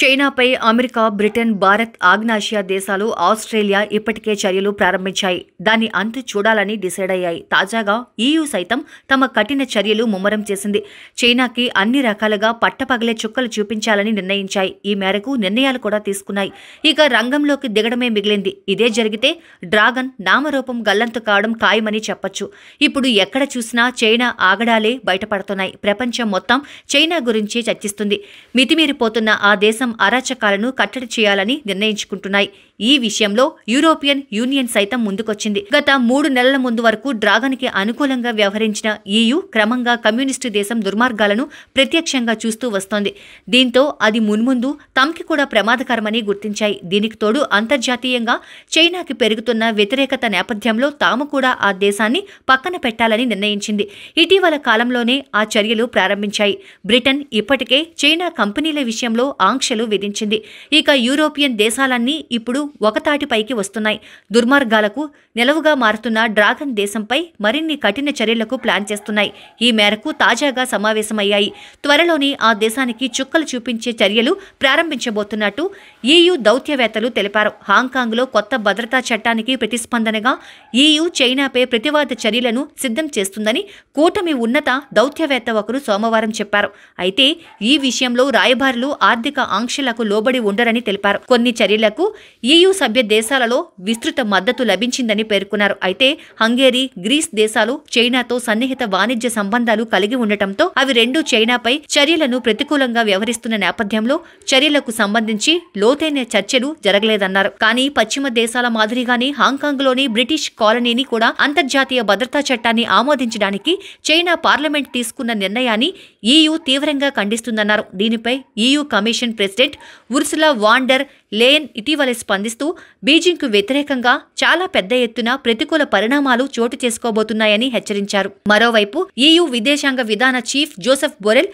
చైనాపై America Britain Bharat ఆగ్నాసియా దేశాలు Australia ఇప్పటికే చర్యలు ప్రారంభించాయి దాన్ని అంతు చూడాలని డిసైడ్ అయ్యాయి తాజాగా ఈయూ సైతం తమ కఠిన చర్యలు ముమ్మరం చేసింది చైనాకి అన్ని రకాలుగా పట్టపగలే చుక్కలు చూపించాలని నిర్ణయించాయి ఈ మేరకు నిర్ణయాలు కూడా తీసుకున్నాయి ఇక రంగంలోకి దిగడమే మిగిలింది ఇదే జరిగితే డ్రాగన్ నామరూపం గల్లంతు కావడం ఖాయమని చెప్పొచ్చు ఇప్పుడు ఎక్కడ చూసినా చైనా ఆగడాలే బయటపడుతున్నాయి ప్రపంచం మొత్తం చైనా గురించి చర్చిస్తుంది మితిమీరిపోతున్న ఆ దేశం అరాచకాలను కట్టడి చేయాలని నిర్ణయించుకుంటున్నాయి ఈ విషయంలో యూరోపియన్ యూనియన్ సైతం ముందుకొచ్చింది గత మూడు నెలల ముందు వరకు డ్రాగన్కి అనుకూలంగా వ్యవహరించిన ఈయు క్రమంగా కమ్యూనిస్టు దేశం దుర్మార్గాలను ప్రత్యక్షంగా చూస్తూ వస్తోంది దీంతో అది మున్ముందు తమకి కూడా ప్రమాదకరమని గుర్తించాయి దీనికి తోడు అంతర్జాతీయంగా చైనాకి పెరుగుతున్న వ్యతిరేకత నేపథ్యంలో తాము కూడా ఆ దేశాన్ని పక్కన పెట్టాలని నిర్ణయించింది ఇటీవల కాలంలోనే ఆ చర్యలు ప్రారంభించాయి బ్రిటన్ ఇప్పటికే చైనా కంపెనీల విషయంలో ఆంక్షలు విధించింది ఇక యూరోపియన్ దేశాలన్నీ ఇప్పుడు పైకి వస్తున్నాయి దుర్మార్గాలకు నిలవుగా మారుతున్న డ్రాగన్ దేశంపై మరిన్ని కఠిన చర్యలకు ప్లాన్ చేస్తున్నాయి ఈ మేరకు తాజాగా సమావేశమయ్యాయి త్వరలోనే ఆ దేశానికి చుక్కలు చూపించే చర్యలు ప్రారంభించబోతున్నట్టు ఈయు దౌత్యవేత్తలు తెలిపారు హాంకాంగ్లో కొత్త భద్రతా చట్టానికి ప్రతిస్పందనగా ఈయు చైనాపై ప్రతివాద చర్యలను సిద్ధం చేస్తుందని కూటమి ఉన్నత దౌత్యవేత్త ఒకరు సోమవారం చెప్పారు అయితే ఈ విషయంలో రాయబారులు ఆర్థిక ఆంక్షలకు లోబడి ఉండరని తెలిపారు కొన్ని చర్యలకు ఈ ఈయూ సభ్య దేశాలలో విస్తృత మద్దతు లభించిందని పేర్కొన్నారు అయితే హంగేరీ గ్రీస్ దేశాలు చైనాతో సన్నిహిత వాణిజ్య సంబంధాలు కలిగి ఉండటంతో అవి రెండు చైనాపై చర్యలను ప్రతికూలంగా వ్యవహరిస్తున్న నేపథ్యంలో చర్యలకు సంబంధించి లోతైన చర్చలు జరగలేదన్నారు కానీ పశ్చిమ దేశాల మాదిరిగానే హాంకాంగ్లోని బ్రిటిష్ కాలనీని కూడా అంతర్జాతీయ భద్రతా చట్టాన్ని ఆమోదించడానికి చైనా పార్లమెంట్ తీసుకున్న నిర్ణయాన్ని ఈయు తీవ్రంగా ఖండిస్తుందన్నారు దీనిపై EU commission president Ursula von der Leyen ఇటీవల స్పందించారు స్పందిస్తూ బీజింగ్కు వ్యతిరేకంగా చాలా పెద్ద ఎత్తున ప్రతికూల పరిణామాలు చోటు చేసుకోబోతున్నాయని హెచ్చరించారు మరోవైపు ఈయూ విదేశాంగ విధాన చీఫ్ జోసెఫ్ బొరెల్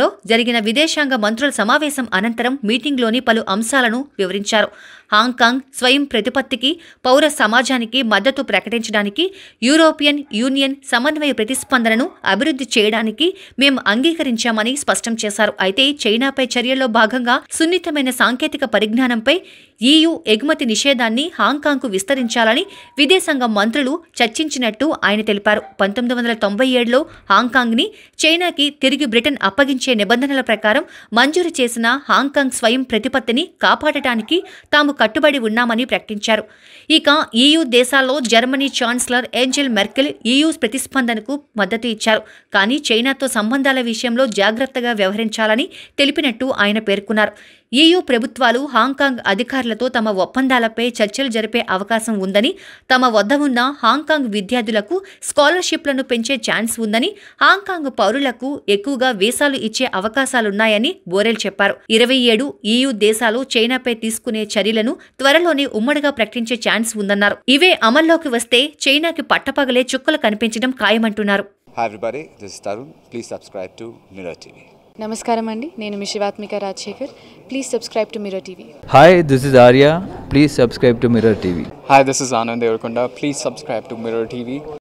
లో జరిగిన విదేశాంగ మంత్రుల సమావేశం అనంతరం మీటింగ్లోని పలు అంశాలను వివరించారు హాంకాంగ్ స్వయం ప్రతిపత్తికి పౌర సమాజానికి మద్దతు ప్రకటించడానికి యూరోపియన్ యూనియన్ సమన్వయ ప్రతిస్పందనను అభివృద్ధి చేయడానికి మేము అంగీకరించామని స్పష్టం చేశారు అయితే చైనాపై చర్యల్లో భాగంగా సున్నితమైన సాంకేతిక పరిజ్ఞానంపై ఈయు ఎగుమతి నిషేధాన్ని హాంకాంగ్కు విస్తరించాలని విదేశాంగ మంత్రులు చర్చించినట్టు ఆయన తెలిపారు పంతొమ్మిది వందల తొంభై ఏడులో హాంకాంగ్ని చైనాకి తిరిగి బ్రిటన్ బైడెన్ అప్పగించే నిబంధనల ప్రకారం మంజూరు చేసిన హాంకాంగ్ స్వయం ప్రతిపత్తిని కాపాడటానికి తాము కట్టుబడి ఉన్నామని ప్రకటించారు ఇక ఈయూ దేశాల్లో Germany chancellor Angela Merkel EU ప్రతిస్పందనకు మద్దతు ఇచ్చారు కానీ చైనాతో సంబంధాల విషయంలో జాగ్రత్తగా వ్యవహరించాలని తెలిపినట్టు ఆయన పేర్కొన్నారు ఈయూ ప్రభుత్వాలు హాంకాంగ్ అధికారులతో తమ ఒప్పందాలపై చర్చలు జరిపే అవకాశం ఉందని తమ వద్ద ఉన్న హాంకాంగ్ విద్యార్థులకు స్కాలర్షిప్లను పెంచే ఛాన్స్ ఉందని హాంకాంగ్ పౌరులకు ఎక్కువగా వీసాలు ఇచ్చే అవకాశాలున్నాయని బోరెల్ చెప్పారు ఇరవై ఏడు ఈయూ దేశాలు చైనాపై తీసుకునే చర్యలను త్వరలోనే ఉమ్మడిగా ప్రకటించే ఛాన్స్ ఉందన్నారు ఇవే అమల్లోకి వస్తే చైనాకి పట్టపగలే చుక్కలు కనిపించడం ఖాయమంటున్నారు Hi everybody, this is Tarun. Please subscribe to Mirror TV. నమస్కారం అండి నేను మీ Shivathmika Rajasekhar please subscribe to Mirror TV hi this is Arya please subscribe to Mirror TV hi this is Anand Devarakonda please subscribe to Mirror TV